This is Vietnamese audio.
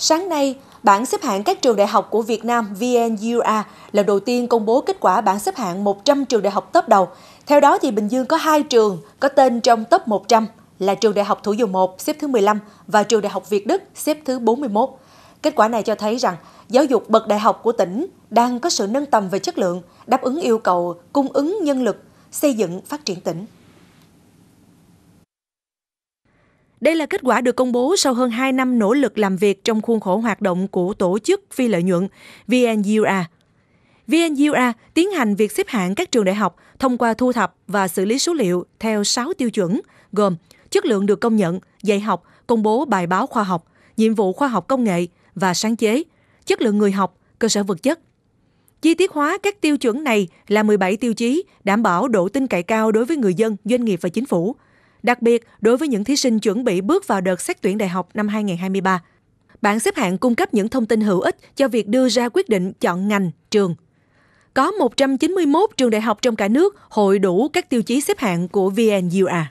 Sáng nay, bảng xếp hạng các trường đại học của Việt Nam VNUA lần đầu tiên công bố kết quả bảng xếp hạng 100 trường đại học top đầu. Theo đó thì Bình Dương có hai trường có tên trong top 100 là trường Đại học Thủ dầu Một xếp thứ 15 và trường Đại học Việt Đức xếp thứ 41. Kết quả này cho thấy rằng giáo dục bậc đại học của tỉnh đang có sự nâng tầm về chất lượng, đáp ứng yêu cầu cung ứng nhân lực, xây dựng phát triển tỉnh. Đây là kết quả được công bố sau hơn 2 năm nỗ lực làm việc trong khuôn khổ hoạt động của tổ chức phi lợi nhuận VNUA. VNUA tiến hành việc xếp hạng các trường đại học thông qua thu thập và xử lý số liệu theo 6 tiêu chuẩn, gồm chất lượng được công nhận, dạy học, công bố bài báo khoa học, nhiệm vụ khoa học công nghệ và sáng chế, chất lượng người học, cơ sở vật chất. Chi tiết hóa các tiêu chuẩn này là 17 tiêu chí đảm bảo độ tin cậy cao đối với người dân, doanh nghiệp và chính phủ – đặc biệt đối với những thí sinh chuẩn bị bước vào đợt xét tuyển đại học năm 2023. Bảng xếp hạng cung cấp những thông tin hữu ích cho việc đưa ra quyết định chọn ngành, trường. Có 191 trường đại học trong cả nước hội đủ các tiêu chí xếp hạng của VNUR.